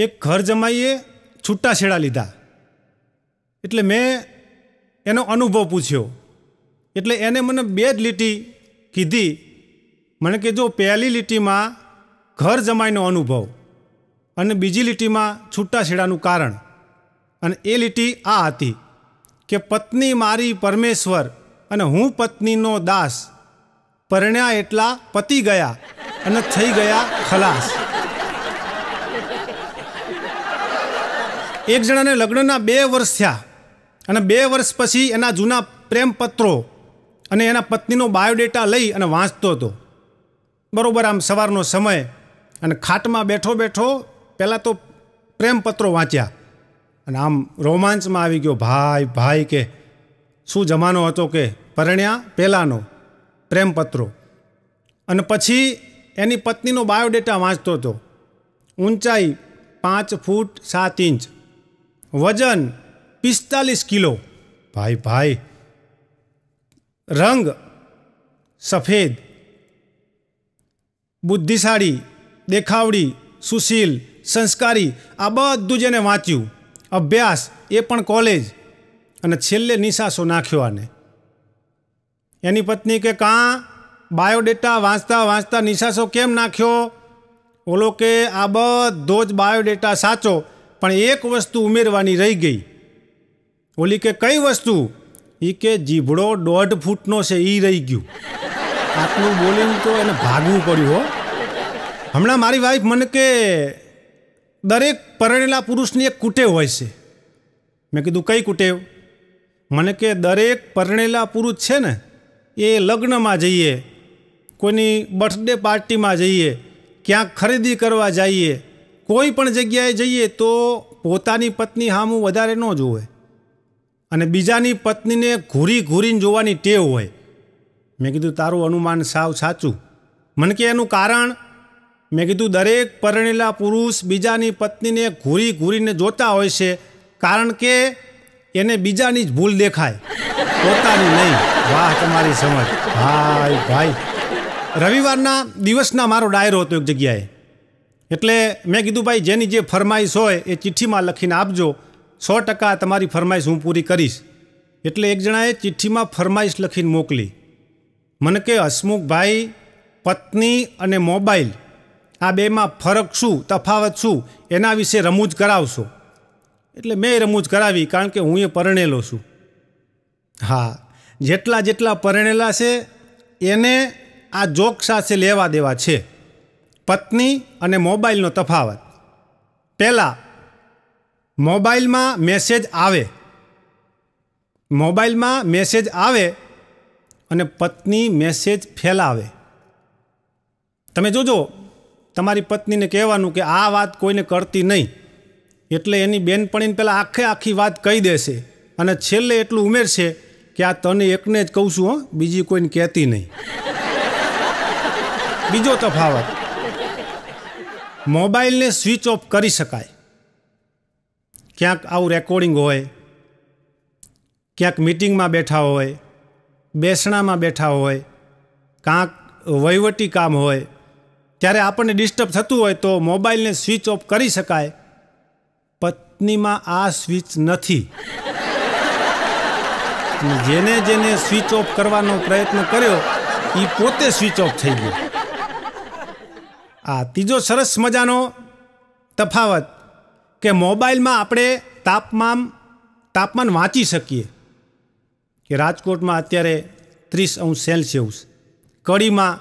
એક ઘર જમાઈએ છૂટાછેડા લીધા એટલે મેં એનો અનુભવ પૂછ્યો એટલે એને મને બે જ લીટી કીધી મને કે જો પહેલી લીટીમાં ઘર જમાઈનો અનુભવ અને બીજી લીટીમાં છૂટાછેડાનું કારણ અને એ લીટી આ હતી કે પત્ની મારી પરમેશ્વર અને હું પત્નીનો દાસ પરણ્યા એટલા પતી ગયા અને થઈ ગયા ખલાસ એક જણાને લગ્નના બે વર્ષ થયા અને બે વર્ષ પછી એના જૂના પ્રેમપત્રો અને એના પત્નીનો બાયોડેટા લઈ અને વાંચતો હતો બરાબર આમ સવારનો સમય અને ખાટમાં બેઠો બેઠો પહેલાં તો પ્રેમપત્રો વાંચ્યા અને આમ રોમાંચમાં આવી ગયો ભાઈ ભાઈ કે શું જમાનો હતો કે પરણ્યા પહેલાંનો પ્રેમપત્રો અને પછી એની પત્નીનો બાયોડેટા વાંચતો હતો ઊંચાઈ પાંચ ફૂટ સાત ઇંચ વજન પિસ્તાલીસ કિલો ભાઈ ભાઈ રંગ સફેદ બુદ્ધિશાળી દેખાવડી સુશીલ સંસ્કારી આ બધું જેને વાંચ્યું અભ્યાસ એ પણ કોલેજ અને છેલ્લે નિશાસો નાખ્યો આને એની પત્ની કે કાં બાયોડેટા વાંચતા વાંચતા નિશાસો કેમ નાખ્યો ઓલો કે આ બધો જ બાયોડેટા સાચો પણ એક વસ્તુ ઉમેરવાની રહી ગઈ ઓલી કે કઈ વસ્તુ એ કે જીભડો દોઢ ફૂટનો છે એ રહી ગયું આટલું બોલીને તો એને ભાગવું પડ્યું હો હમણાં મારી વાઈફ મને કે દરેક પરણેલા પુરુષની એક કુટેવ હોય છે મેં કીધું કઈ કુટેવ મને કે દરેક પરણેલા પુરુષ છે ને એ લગ્નમાં જઈએ કોઈની બર્થડે પાર્ટીમાં જઈએ ક્યાંક ખરીદી કરવા જઈએ કોઈ પણ જગ્યાએ જઈએ તો પોતાની પત્ની સામું વધારે ન જોવે અને બીજાની પત્નીને ઘૂરી ઘૂરીને જોવાની ટેવ હોય મેં કીધું તારું અનુમાન સાવ સાચું મને કે એનું કારણ મેં કીધું દરેક પરણેલા પુરુષ બીજાની પત્નીને ઘૂરી ઘૂરીને જોતા હોય છે કારણ કે એને બીજાની જ ભૂલ દેખાય પોતાની નહીં વાહ તમારી સમજ ભાઈ ભાઈ રવિવારના દિવસના મારો ડાયરો હતો એક જગ્યાએ એટલે મેં કીધું ભાઈ જેની જે ફરમાઈશ હોય એ ચિઠ્ઠીમાં લખીને આપજો સો ટકા તમારી ફરમાઈશ હું પૂરી કરીશ એટલે એક જણાએ ચિઠ્ઠીમાં ફરમાઈશ લખીને મોકલી મને કે હસમુખભાઈ પત્ની અને મોબાઈલ આ બેમાં ફરક શું તફાવત શું એના વિશે રમૂજ કરાવશો એટલે મેં રમૂજ કરાવી કારણ કે હું એ પરણેલો છું હા જેટલા જેટલા પરણેલા છે એને આ જોક સાથે લેવા દેવા છે પત્ની અને મોબાઈલનો તફાવત પહેલાં મોબાઈલમાં મેસેજ આવે મોબાઈલમાં મેસેજ આવે અને પત્ની મેસેજ ફેલાવે તમે જોજો તમારી પત્નીને કહેવાનું કે આ વાત કોઈને કરતી નહીં એટલે એની બેનપણીને પહેલાં આખે આખી વાત કહી દેશે અને છેલ્લે એટલું ઉમેરશે કે આ તને એકને જ કહું છું હં બીજી કોઈને કહેતી નહીં બીજો તફાવત મોબાઈલને સ્વિચ ઓફ કરી શકાય ક્યાંક આવું રેકોર્ડિંગ હોય ક્યાંક મિટિંગમાં બેઠા હોય બેસણામાં બેઠા હોય કાંક વહીવટી કામ હોય ત્યારે આપણને ડિસ્ટર્બ થતું હોય તો મોબાઈલને સ્વિચ ઓફ કરી શકાય પત્નીમાં આ સ્વિચ નથી જેને જેને સ્વિચ ઓફ કરવાનો પ્રયત્ન કર્યો એ પોતે સ્વિચ ઓફ થઈ ગયો આ ત્રીજો સરસ મજાનો તફાવત કે મોબાઈલમાં આપણે તાપમાન તાપમાન વાંચી શકીએ કે રાજકોટમાં અત્યારે ત્રીસ અંશ સેલ્સિયસ કડીમાં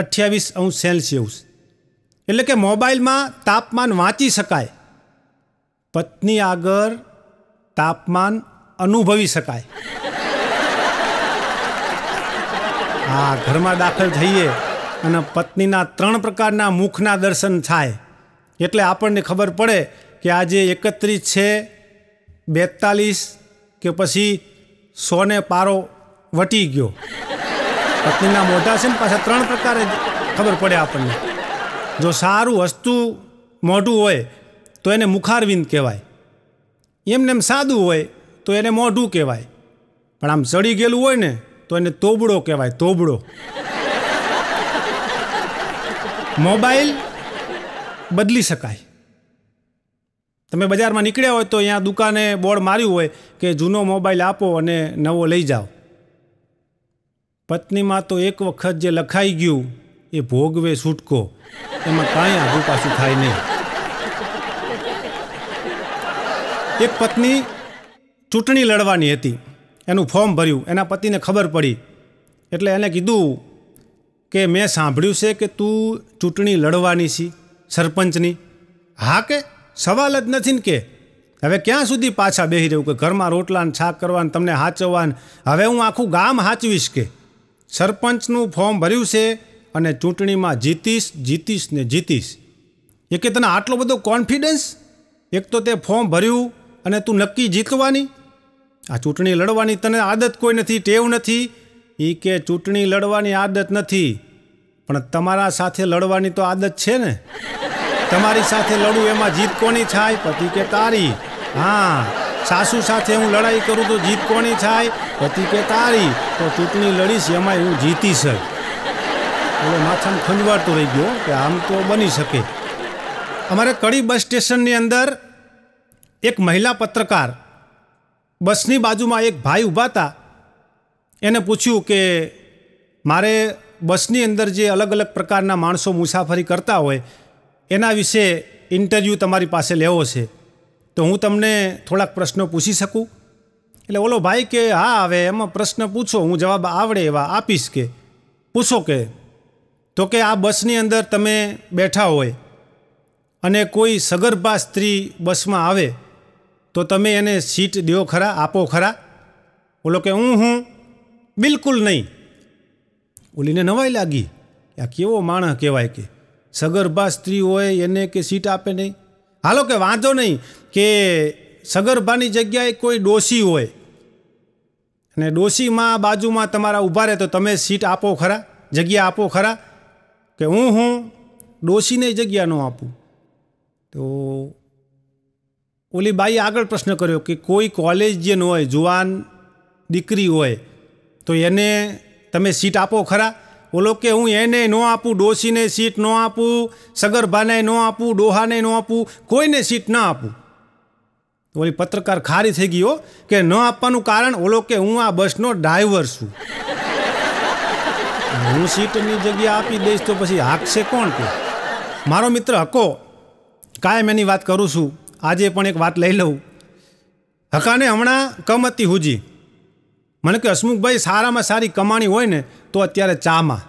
અઠ્યાવીસ અંશ સેલ્સિયસ એટલે કે મોબાઈલમાં તાપમાન વાંચી શકાય પત્ની આગળ તાપમાન અનુભવી શકાય હા ઘરમાં દાખલ થઈએ અને પત્નીના ત્રણ પ્રકારના મુખના દર્શન થાય એટલે આપણને ખબર પડે કે આજે એકત્રીસ છે બેતાલીસ કે પછી સોને પારો વટી ગયો પત્નીના મોઢા છે ને પાછા ત્રણ પ્રકારે ખબર પડે આપણને જો સારું હસતું મોઢું હોય તો એને મુખારવિંદ કહેવાય એમને એમ સાદું હોય તો એને મોઢું કહેવાય પણ આમ ચડી ગયેલું હોય ને તો એને તોબડો કહેવાય તોબડો મોબાઈલ બદલી શકાય તમે બજારમાં નીકળ્યા હોય તો અહીંયા દુકાને બોર્ડ માર્યું હોય કે જૂનો મોબાઈલ આપો અને નવો લઈ જાઓ પત્નીમાં તો એક વખત જે લખાઈ ગયું એ ભોગવે છૂટકો એમાં કાંઈ આગું પાછું થાય નહીં એક પત્ની ચૂંટણી લડવાની હતી એનું ફોર્મ ભર્યું એના પતિને ખબર પડી એટલે એને કીધું કે મેં સાંભળ્યું છે કે તું ચૂંટણી લડવાની છી સરપંચની હા કે સવાલ જ નથી ને કે હવે ક્યાં સુધી પાછા બેસી રહ્યું કે ઘરમાં રોટલાને છાક કરવાને તમને હાચવવાને હવે હું આખું ગામ હાચવીશ કે સરપંચનું ફોર્મ ભર્યું છે અને ચૂંટણીમાં જીતીશ જીતીશ ને જીતીશ એ કે તને આટલો બધો કોન્ફિડન્સ એક તો તે ફોર્મ ભર્યું અને તું નક્કી જીતવાની આ ચૂંટણી લડવાની તને આદત કોઈ નથી ટેવ નથી એ કે ચૂંટણી લડવાની આદત નથી પણ તમારા સાથે લડવાની તો આદત છે ને તમારી સાથે લડું એમાં જીત કોની થાય પતિ કે તારી હા સાસુ સાથે હું લડાઈ કરું તો જીત કોની થાય પતિ કે તારી તો ચૂંટણી લડીશ એમાં હું જીતીશ જ એટલે માથામાં ખંજવાડતો રહી ગયો કે આમ તો બની શકે અમારે કડી બસ સ્ટેશનની અંદર એક મહિલા પત્રકાર બસની બાજુમાં એક ભાઈ ઊભા હતા એને પૂછ્યું કે મારે બસની અંદર જે અલગ અલગ પ્રકારના માણસો મુસાફરી કરતા હોય એના વિશે ઇન્ટરવ્યૂ તમારી પાસે લેવો છે તો હું તમને થોડાક પ્રશ્નો પૂછી શકું એટલે ઓલો ભાઈ કે હા હવે એમાં પ્રશ્ન પૂછો હું જવાબ આવડે એવા આપીશ કે પૂછો કે તો કે આ બસની અંદર તમે બેઠા હોય અને કોઈ સગર્ભા સ્ત્રી બસમાં આવે તો તમે એને સીટ દો ખરા આપો ખરા બોલો કે હું હું બિલકુલ નહીં ઓલીને નવાઈ લાગી આ કેવો માણસ કહેવાય કે સગર્ભા સ્ત્રી હોય એને કે સીટ આપે નહીં હાલો કે વાંધો નહીં કે સગર્ભાની જગ્યાએ કોઈ ડોસી હોય અને ડોસીમાં બાજુમાં તમારા ઊભા રહે તો તમે સીટ આપો ખરા જગ્યા આપો ખરા કે હું હું ડોસીને જગ્યા ન આપું તો ઓલી બાઈએ આગળ પ્રશ્ન કર્યો કે કોઈ કોલેજિયન હોય જુવાન દીકરી હોય તો એને તમે સીટ આપો ખરા બોલો કે હું એને ન આપું ડોસીને સીટ ન આપું સગર્ભાને ન આપું ડોહાને ન આપું કોઈને સીટ ન આપું તો ઓલી પત્રકાર ખારી થઈ ગયો કે ન આપવાનું કારણ ઓલો કે હું આ બસનો ડ્રાઈવર છું હું સીટની જગ્યા આપી દઈશ તો પછી હાકશે કોણ કે મારો મિત્ર હકો કાયમ એની વાત કરું છું આજે પણ એક વાત લઈ લઉં હકાને હમણાં કમતી હુજી મને કહ્યું હસમુખભાઈ સારામાં સારી કમાણી હોય ને તો અત્યારે ચામાં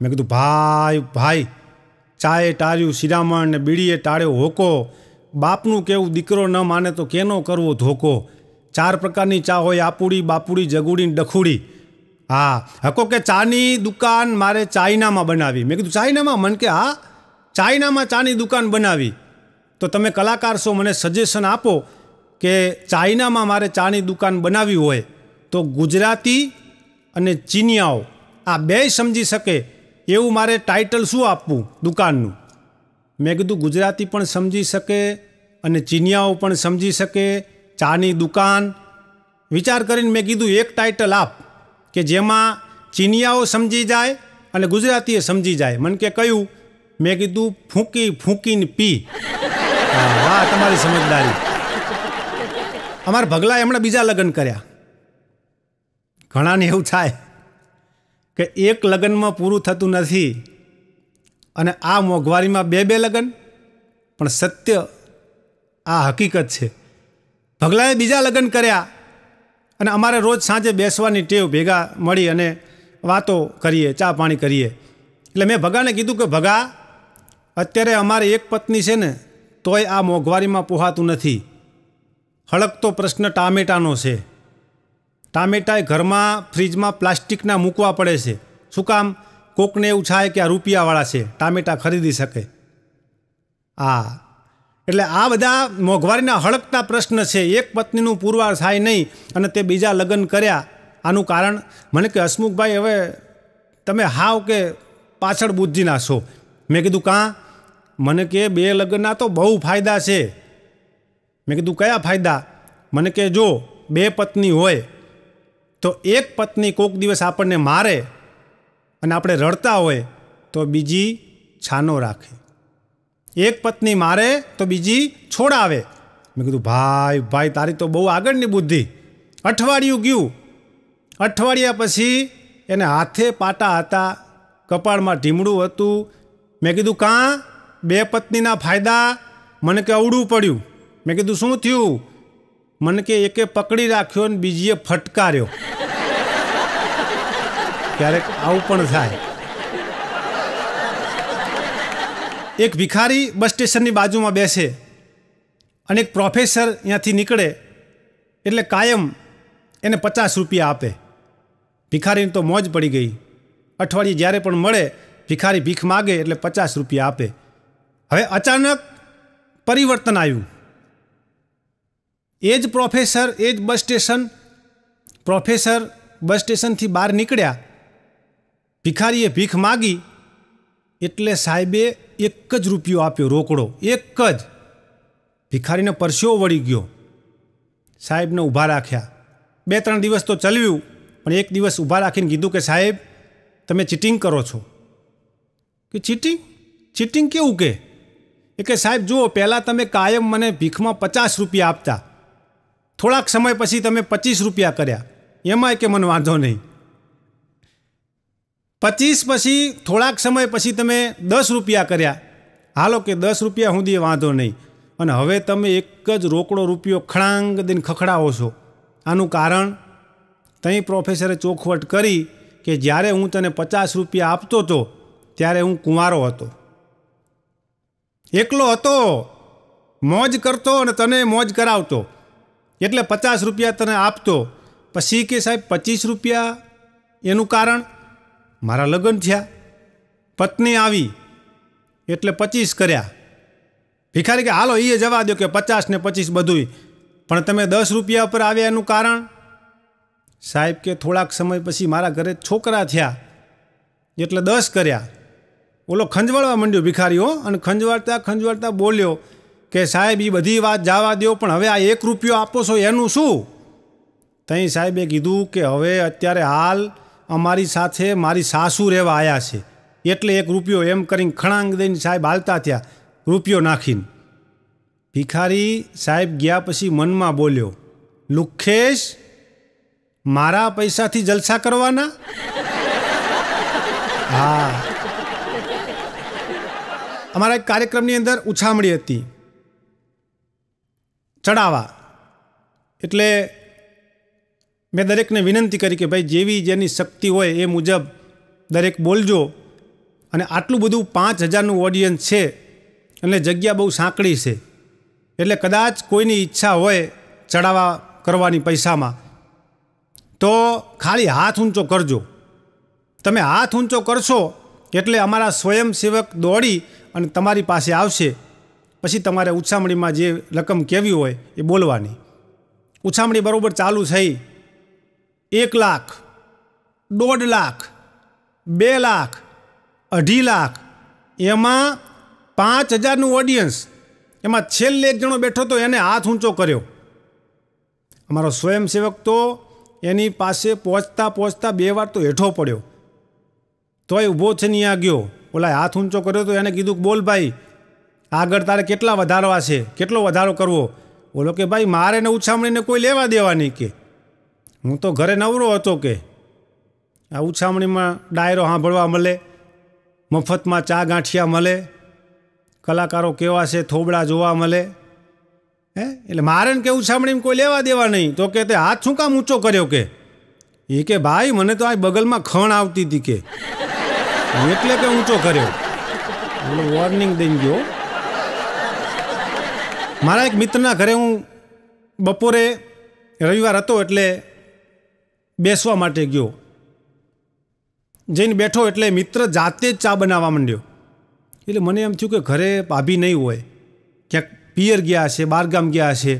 મેં કીધું ભાઈ ભાઈ ચાએ ટાળ્યું શિરામણ ને બીડીએ ટાળ્યો હોકો બાપનું કેવું દીકરો ન માને તો કેનો કરવો ધોકો ચાર પ્રકારની ચા હોય આપુડી બાપુડી જગુડી ડખુડી હા હકો કે ચાની દુકાન મારે ચાઇનામાં બનાવી મેં કીધું ચાઇનામાં મન કે હા ચાઇનામાં ચાની દુકાન બનાવી તો તમે કલાકાર છો મને સજેશન આપો કે ચાઇનામાં મારે ચાની દુકાન બનાવી હોય તો ગુજરાતી અને ચીનિયાઓ આ બેય સમજી શકે એવું મારે ટાઇટલ શું આપવું દુકાનનું મેં કીધું ગુજરાતી પણ સમજી શકે અને ચીનિયાઓ પણ સમજી શકે ચાની દુકાન વિચાર કરીને મેં કીધું એક ટાઇટલ આપ કે જેમાં ચીનિયાઓ સમજી જાય અને ગુજરાતીએ સમજી જાય મને કે કહ્યું મેં કીધું ફૂંકી ફૂંકીને પી વાહ તમારી સમજદારી અમારા ભગલાએ હમણાં બીજા લગ્ન કર્યા ઘણાને એવું થાય કે એક લગ્નમાં પૂરું થતું નથી અને આ મોંઘવારીમાં બે બે લગ્ન પણ સત્ય આ હકીકત છે ભગલાએ બીજા લગ્ન કર્યા અને અમારે રોજ સાંજે બેસવાની ટેવ ભેગા મળી અને વાતો કરીએ ચા પાણી કરીએ એટલે મેં ભગાને કીધું કે ભગા અત્યારે અમારે એક પત્ની છે ને તોય આ મોંઘવારીમાં પોહાતું નથી હળકતો પ્રશ્ન ટામેટાનો છે ટામેટાય ઘરમાં ફ્રીજમાં પ્લાસ્ટિકના મૂકવા પડે છે શું કામ કોકને એવું થાય કે આ રૂપિયાવાળા છે ટામેટા ખરીદી શકે આ એટલે આ બધા મોંઘવારીના હળકતા પ્રશ્ન છે એક પત્નીનું પુરવાર થાય નહીં અને તે બીજા લગ્ન કર્યા આનું કારણ મને કે હસમુખભાઈ હવે તમે હાવ કે પાછળ બુદ્ધિ ના છો મેં કીધું કાં મને કે બે લગ્નના તો બહુ ફાયદા છે મેં કીધું કયા ફાયદા મને કે જો બે પત્ની હોય તો એક પત્ની કોઈક દિવસ આપણને મારે અને આપણે રડતા હોય તો બીજી છાનો રાખે એક પત્ની મારે તો બીજી છોડાવે મેં કીધું ભાઈ ભાઈ તારી તો બહુ આગળની બુદ્ધિ અઠવાડિયું ગયું અઠવાડિયા પછી એને હાથે પાટા હતા કપાળમાં ઢીમડું હતું મેં કીધું કાં બે પત્નીના ફાયદા મને કે અવડું પડ્યું મેં કીધું શું થયું મને કે એકે પકડી રાખ્યો ને બીજીએ ફટકાર્યો ક્યારેક આવું પણ થાય એક ભિખારી બસ સ્ટેશનની બાજુમાં બેસે અને એક પ્રોફેસર ત્યાંથી નીકળે એટલે કાયમ એને પચાસ રૂપિયા આપે ભિખારીને તો મોજ પડી ગઈ અઠવાડિયે જ્યારે પણ મળે ભિખારી ભીખ માગે એટલે પચાસ રૂપિયા આપે હવે અચાનક પરિવર્તન આવ્યું એ જ પ્રોફેસર એ જ બસ સ્ટેશન પ્રોફેસર બસ સ્ટેશનથી બહાર નીકળ્યા ભિખારીએ ભીખ માગી એટલે સાહેબે એક જ રૂપિયો આપ્યો રોકડો એક જ ભિખારીને પરસ્યો વળી ગયો સાહેબને ઊભા રાખ્યા બે ત્રણ દિવસ તો ચલવ્યું પણ એક દિવસ ઊભા રાખીને કીધું કે સાહેબ તમે ચીટિંગ કરો છો કે ચીટિંગ ચીટિંગ કેવું કે એ કે સાહેબ જુઓ પહેલાં તમે કાયમ મને ભીખમાં પચાસ રૂપિયા આપતા થોડાક સમય પછી તમે પચીસ રૂપિયા કર્યા એમાંય કે મને વાંધો નહીં પચીસ પછી થોડાક સમય પછી તમે દસ રૂપિયા કર્યા હાલો કે દસ રૂપિયા સુધી વાંધો નહીં અને હવે તમે એક જ રોકડો રૂપિયો ખળાંગ દઈને ખખડાવો છો આનું કારણ તઈ પ્રોફેસરે ચોખવટ કરી કે જ્યારે હું તને પચાસ રૂપિયા આપતો હતો ત્યારે હું કુંવારો હતો એકલો હતો મોજ કરતો અને તને મોજ કરાવતો એટલે પચાસ રૂપિયા તને આપતો પછી કે સાહેબ પચીસ રૂપિયા એનું કારણ મારા લગ્ન થયા પત્ની આવી એટલે પચીસ કર્યા ભિખારી કે હાલો એ જવા દો કે પચાસ ને પચીસ બધું પણ તમે દસ રૂપિયા પર આવ્યા એનું કારણ સાહેબ કે થોડાક સમય પછી મારા ઘરે છોકરા થયા એટલે દસ કર્યા ઓલો ખંજવાળવા માંડ્યો ભિખારીઓ અને ખંજવાળતા ખંજવાળતા બોલ્યો કે સાહેબ એ બધી વાત જવા દો પણ હવે આ એક રૂપિયો આપો છો એનું શું તઈ સાહેબે કીધું કે હવે અત્યારે હાલ અમારી સાથે મારી સાસુ રહેવા આવ્યા છે એટલે એક રૂપિયો એમ કરીને ખણાંગ દઈને સાહેબ હાલતા થયા રૂપિયો નાખીને ભિખારી સાહેબ ગયા પછી મનમાં બોલ્યો લુખેશ મારા પૈસાથી જલસા કરવાના હા અમારા એક કાર્યક્રમની અંદર ઉછામણી હતી ચડાવવા એટલે મેં દરેકને વિનંતી કરી કે ભાઈ જેવી જેની શક્તિ હોય એ મુજબ દરેક બોલજો અને આટલું બધું પાંચ હજારનું ઓડિયન્સ છે એટલે જગ્યા બહુ સાંકડી છે એટલે કદાચ કોઈની ઈચ્છા હોય ચડાવા કરવાની પૈસામાં તો ખાલી હાથ ઊંચો કરજો તમે હાથ ઊંચો કરશો એટલે અમારા સ્વયંસેવક દોડી અને તમારી પાસે આવશે પછી તમારે ઉછામણીમાં જે રકમ કહેવી હોય એ બોલવાની ઉછામણી બરાબર ચાલુ થઈ એક લાખ દોઢ લાખ બે લાખ અઢી લાખ એમાં પાંચ હજારનું ઓડિયન્સ એમાં છેલ્લે એક જણો બેઠો તો એને હાથ ઊંચો કર્યો અમારો સ્વયંસેવક તો એની પાસે પહોંચતા પહોંચતા બે વાર તો હેઠો પડ્યો તોય ઊભો છે નહીં આ ગયો ઓલા હાથ ઊંચો કર્યો તો એને કીધું બોલ ભાઈ આગળ તારે કેટલા વધારવા છે કેટલો વધારો કરવો બોલો કે ભાઈ મારે ને ઉછામણીને કોઈ લેવા દેવાની કે હું તો ઘરે નવરો હતો કે આ ઉછામણીમાં ડાયરો સાંભળવા મળે મફતમાં ચા ગાંઠિયા મળે કલાકારો કેવા છે થોબડા જોવા મળે હે એટલે મારે ને કે ઉછામણીમાં કોઈ લેવા દેવા નહીં તો કે તે હાથ શું કામ ઊંચો કર્યો કે એ કે ભાઈ મને તો આ બગલમાં ખણ આવતી હતી કે એટલે કે ઊંચો કર્યો એટલે વોર્નિંગ દઈ ગયો મારા એક મિત્રના ઘરે હું બપોરે રવિવાર હતો એટલે બેસવા માટે ગયો જઈને બેઠો એટલે મિત્ર જાતે જ ચા બનાવવા માંડ્યો એટલે મને એમ થયું કે ઘરે ભાભી નહીં હોય ક્યાંક પિયર ગયા હશે બહારગામ ગયા હશે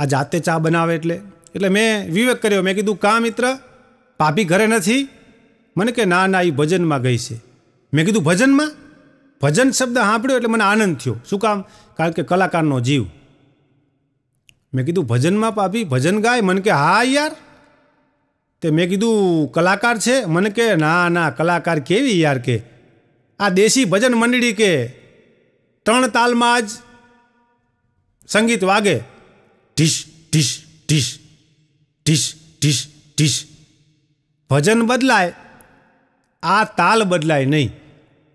આ જાતે ચા બનાવે એટલે એટલે મેં વિવેક કર્યો મેં કીધું કાં મિત્ર ભાભી ઘરે નથી મને કે ના ના એ ભજનમાં ગઈ છે મેં કીધું ભજનમાં ભજન શબ્દ સાંભળ્યો એટલે મને આનંદ થયો શું કામ કારણ કે કલાકારનો જીવ મેં કીધું ભજનમાં પાપી ભજન ગાય મને કે હા યાર તે મેં કીધું કલાકાર છે મને કે ના ના કલાકાર કેવી યાર કે આ દેશી ભજન મંડળી કે ત્રણ તાલમાં જ સંગીત વાગે ઢીશ ઢીશ ઢીશ ઢીશ ઢીશ ઢીશ ભજન બદલાય આ તાલ બદલાય નહીં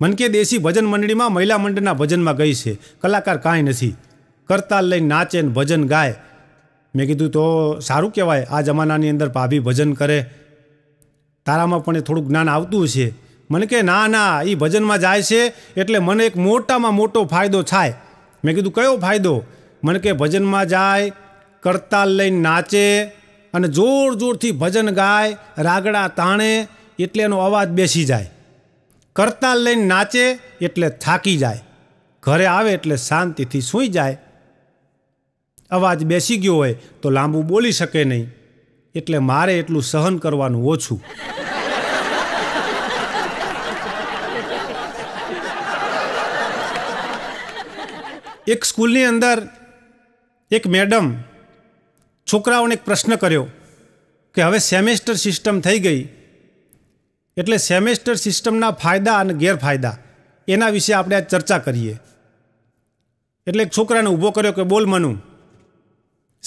મનકે દેશી ભજન મંડળીમાં મહિલા મંડળના ભજનમાં ગઈ છે કલાકાર કાંઈ નથી કરતાલ લઈને નાચે ને ભજન ગાય મેં કીધું તો સારું કહેવાય આ જમાનાની અંદર ભાભી ભજન કરે તારામાં પણ એ થોડું જ્ઞાન આવતું છે મને કે ના ના એ ભજનમાં જાય છે એટલે મને એક મોટામાં મોટો ફાયદો થાય મેં કીધું કયો ફાયદો મને કે ભજનમાં જાય કરતાલ લઈને નાચે અને જોર જોરથી ભજન ગાય રાગડા તાણે એટલે એનો અવાજ બેસી જાય કરતા લઈને નાચે એટલે થાકી જાય ઘરે આવે એટલે શાંતિથી સૂઈ જાય અવાજ બેસી ગયો હોય તો લાંબુ બોલી શકે નહીં એટલે મારે એટલું સહન કરવાનું ઓછું એક સ્કૂલની અંદર એક મેડમ છોકરાઓને એક પ્રશ્ન કર્યો કે હવે સેમેસ્ટર સિસ્ટમ થઈ ગઈ એટલે સેમેસ્ટર સિસ્ટમના ફાયદા અને ગેરફાયદા એના વિશે આપણે આ ચર્ચા કરીએ એટલે એક છોકરાને ઊભો કર્યો કે બોલ મનુ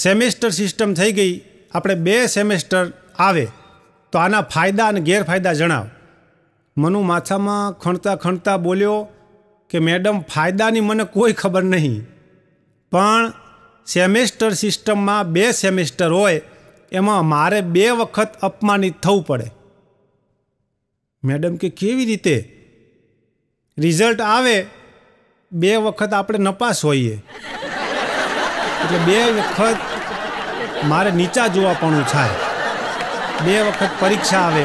સેમેસ્ટર સિસ્ટમ થઈ ગઈ આપણે બે સેમેસ્ટર આવે તો આના ફાયદા અને ગેરફાયદા જણાવ મનુ માથામાં ખણતા ખણતા બોલ્યો કે મેડમ ફાયદાની મને કોઈ ખબર નહીં પણ સેમેસ્ટર સિસ્ટમમાં બે સેમેસ્ટર હોય એમાં મારે બે વખત અપમાનિત થવું પડે મેડમ કે કેવી રીતે રિઝલ્ટ આવે બે વખત આપણે નપાસ હોઈએ એટલે બે વખત મારે નીચા જોવાપણું થાય બે વખત પરીક્ષા આવે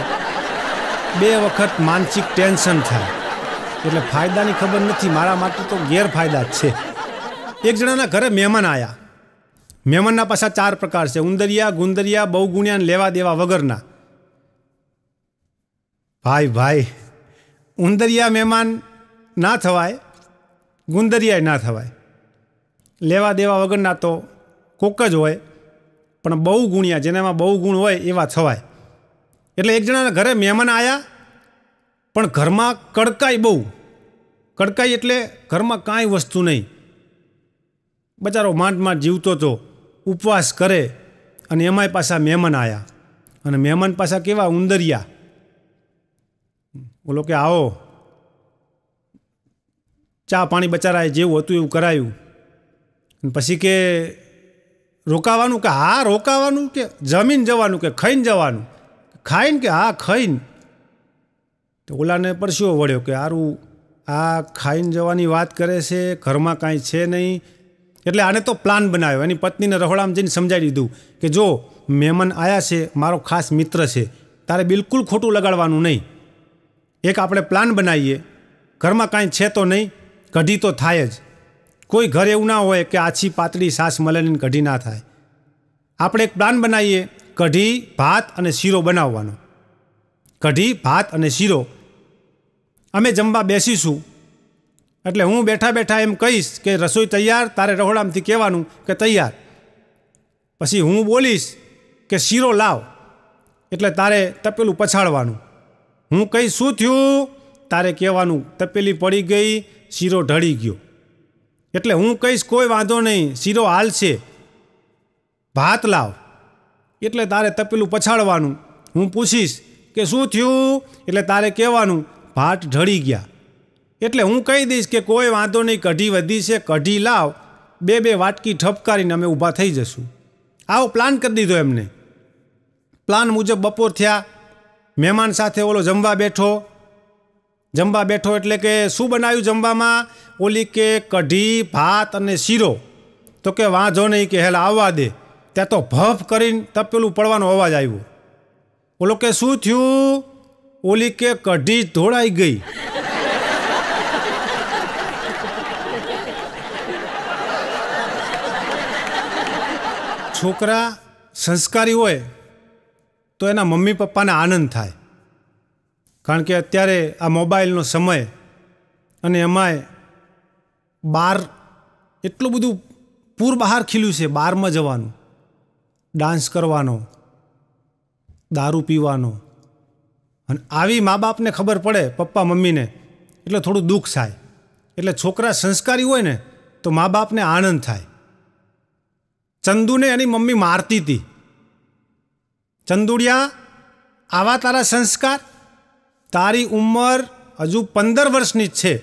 બે વખત માનસિક ટેન્શન થાય એટલે ફાયદાની ખબર નથી મારા માટે તો ગેરફાયદા જ છે એક જણાના ઘરે મહેમાન આવ્યા મહેમાનના પાછા ચાર પ્રકાર છે ઉંદરિયા ગુંદરિયા બહુ ગુણ્યા લેવા દેવા વગરના ભાઈ ભાઈ ઉંદરિયા મહેમાન ના થવાય ગુંદરિયા ના થવાય લેવા દેવા વગરના તો કોક જ હોય પણ બહુ ગુણ્યા જેનામાં બહુ ગુણ હોય એવા થવાય એટલે એક જણાના ઘરે મહેમાન આવ્યા પણ ઘરમાં કડકાઈ બહુ કડકાઈ એટલે ઘરમાં કાંઈ વસ્તુ નહીં બચારો માંડ જીવતો હતો ઉપવાસ કરે અને એમાંય પાછા મહેમાન આવ્યા અને મહેમાન પાછા કેવા ઉંદરિયા બોલો કે આવો ચા પાણી બચારાય જેવું હતું એવું કરાયું પછી કે રોકાવાનું કે હા રોકાવાનું કે જમીન જવાનું કે ખાઈને જવાનું ખાઈને કે હા ખાઈને તો ઓલાને પરસ્યો વળ્યો કે આરું આ ખાઈને જવાની વાત કરે છે ઘરમાં કાંઈ છે નહીં એટલે આને તો પ્લાન બનાવ્યો એની પત્નીને રહોડામ જઈને સમજાવી દીધું કે જો મહેમાન આવ્યા છે મારો ખાસ મિત્ર છે તારે બિલકુલ ખોટું લગાડવાનું નહીં એક આપણે પ્લાન બનાવીએ ઘરમાં કાંઈ છે તો નહીં કઢી તો થાય જ કોઈ ઘર એવું ના હોય કે આછી પાતળી સાસ મલેલીને કઢી ના થાય આપણે એક પ્લાન બનાવીએ કઢી ભાત અને શીરો બનાવવાનો કઢી ભાત અને શીરો અમે જમવા બેસીશું એટલે હું બેઠા બેઠા એમ કહીશ કે રસોઈ તૈયાર તારે રહોડામથી કહેવાનું કે તૈયાર પછી હું બોલીશ કે શીરો લાવ એટલે તારે તપેલું પછાડવાનું હું કંઈ શું થયું તારે કહેવાનું તપેલી પડી ગઈ શીરો ઢળી ગયો એટલે હું કહીશ કોઈ વાંધો નહીં શીરો હાલશે ભાત લાવ એટલે તારે તપેલું પછાડવાનું હું પૂછીશ કે શું થયું એટલે તારે કહેવાનું ભાત ઢળી ગયા એટલે હું કહી દઈશ કે કોઈ વાંધો નહીં કઢી વધી છે કઢી લાવ બે બે વાટકી ઠપકારીને અમે ઊભા થઈ જશું આવો પ્લાન કરી દીધો એમને પ્લાન મુજબ બપોર થયા મહેમાન સાથે ઓલો જમવા બેઠો જમવા બેઠો એટલે કે શું બનાવ્યું જમવામાં ઓલી કે કઢી ભાત અને શીરો તો કે વાંધો નહીં કે હેલા આવવા દે ત્યાં તો ભફ કરીને તપેલું પડવાનો અવાજ આવ્યો ઓલો કે શું થયું ઓલી કે કઢી ધોળાઈ ગઈ છોકરા સંસ્કારી હોય તો એના મમ્મી પપ્પાને આનંદ થાય કારણ કે અત્યારે આ મોબાઈલનો સમય અને એમાંય બાર એટલું બધું પૂર બહાર ખીલ્યું છે બહારમાં જવાનું ડાન્સ કરવાનો દારૂ પીવાનો અને આવી મા બાપને ખબર પડે પપ્પા મમ્મીને એટલે થોડું દુઃખ થાય એટલે છોકરા સંસ્કારી હોય ને તો મા બાપને આનંદ થાય ચંદુને એની મમ્મી મારતી હતી ચંદુડિયા આવા તારા સંસ્કાર તારી ઉંમર હજુ પંદર વર્ષની જ છે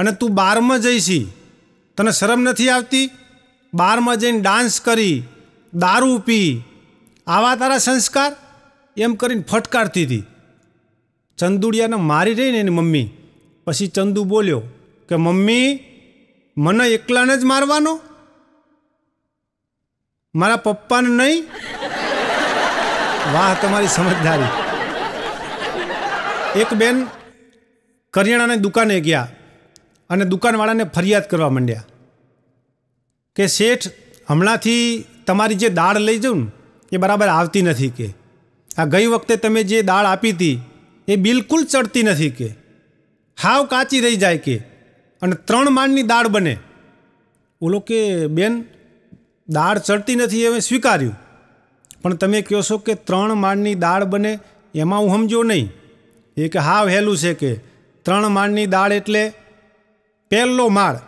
અને તું બારમાં જઈશી તને શરમ નથી આવતી બારમાં જઈને ડાન્સ કરી દારૂ પી આવા તારા સંસ્કાર એમ કરીને ફટકારતી હતી ચંદુડિયાને મારી રહીને એની મમ્મી પછી ચંદુ બોલ્યો કે મમ્મી મને એકલાને જ મારવાનો મારા પપ્પાને નહીં વાહ તમારી સમજદારી એક બેન કરિયાણાની દુકાને ગયા અને દુકાનવાળાને ફરિયાદ કરવા માંડ્યા કે શેઠ હમણાંથી તમારી જે દાળ લઈ જાઉં ને એ બરાબર આવતી નથી કે આ ગઈ વખતે તમે જે દાળ આપી હતી એ બિલકુલ ચડતી નથી કે હાવ કાચી રહી જાય કે અને ત્રણ માળની દાળ બને ઓલો કે બેન દાળ ચડતી નથી એ સ્વીકાર્યું પણ તમે કહો છો કે ત્રણ માળની દાળ બને એમાં હું સમજો નહીં એ કે હા વહેલું છે કે ત્રણ માળની દાળ એટલે પહેલો માળ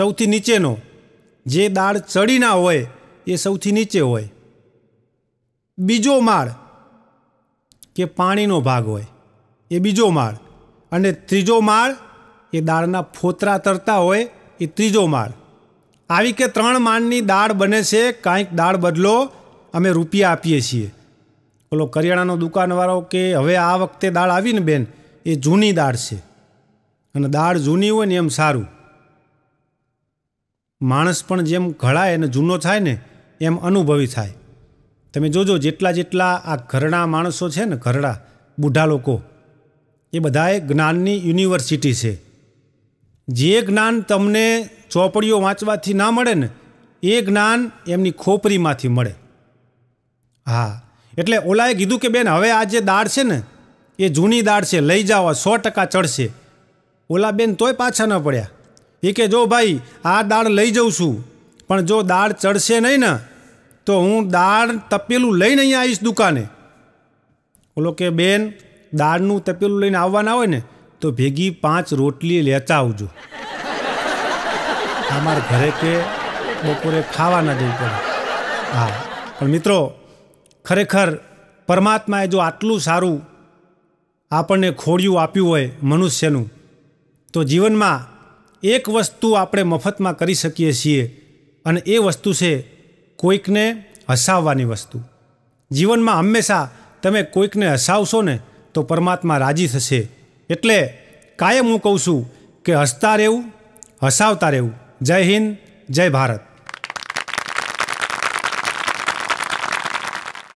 સૌથી નીચેનો જે દાળ ચડી ના હોય એ સૌથી નીચે હોય બીજો માળ કે પાણીનો ભાગ હોય એ બીજો માળ અને ત્રીજો માળ એ દાળના ફોતરા તરતા હોય એ ત્રીજો માળ આવી કે ત્રણ માળની દાળ બને છે કાંઈક દાળ બદલો અમે રૂપિયા આપીએ છીએ ઓલો કરિયાણાનો દુકાનવાળો કે હવે આ વખતે દાળ આવીને બેન એ જૂની દાળ છે અને દાળ જૂની હોય ને એમ સારું માણસ પણ જેમ ઘડાય અને જૂનો થાય ને એમ અનુભવી થાય તમે જોજો જેટલા જેટલા આ ઘરડા માણસો છે ને ઘરડા બુઢા લોકો એ બધાએ જ્ઞાનની યુનિવર્સિટી છે જે જ્ઞાન તમને ચોપડીઓ વાંચવાથી ના મળે ને એ જ્ઞાન એમની ખોપરીમાંથી મળે હા એટલે ઓલાએ કીધું કે બેન હવે આ જે દાળ છે ને એ જૂની દાળ છે લઈ જાઓ સો ટકા ચડશે ઓલા બેન તોય પાછા ન પડ્યા એ કે જો ભાઈ આ દાળ લઈ જઉં છું પણ જો દાળ ચડશે નહીં ને તો હું દાળ તપેલું લઈને અહીંયા આવીશ દુકાને ઓલો કે બેન દાળનું તપેલું લઈને આવવાના હોય ને તો ભેગી પાંચ રોટલી લેતા આવજો અમારા ઘરે કે બપોરે ખાવાના જવું પડે હા પણ મિત્રો ખરેખર પરમાત્માએ જો આટલું સારું આપણને ખોડિયું આપ્યું હોય મનુષ્યનું તો જીવનમાં એક વસ્તુ આપણે મફતમાં કરી શકીએ છીએ અને એ વસ્તુ છે કોઈકને હસાવવાની વસ્તુ જીવનમાં હંમેશા તમે કોઈકને હસાવશો ને તો પરમાત્મા રાજી થશે એટલે કાયમ હું કહું છું કે હસતા રહેવું હસાવતા રહેવું જય હિન્દ જય ભારત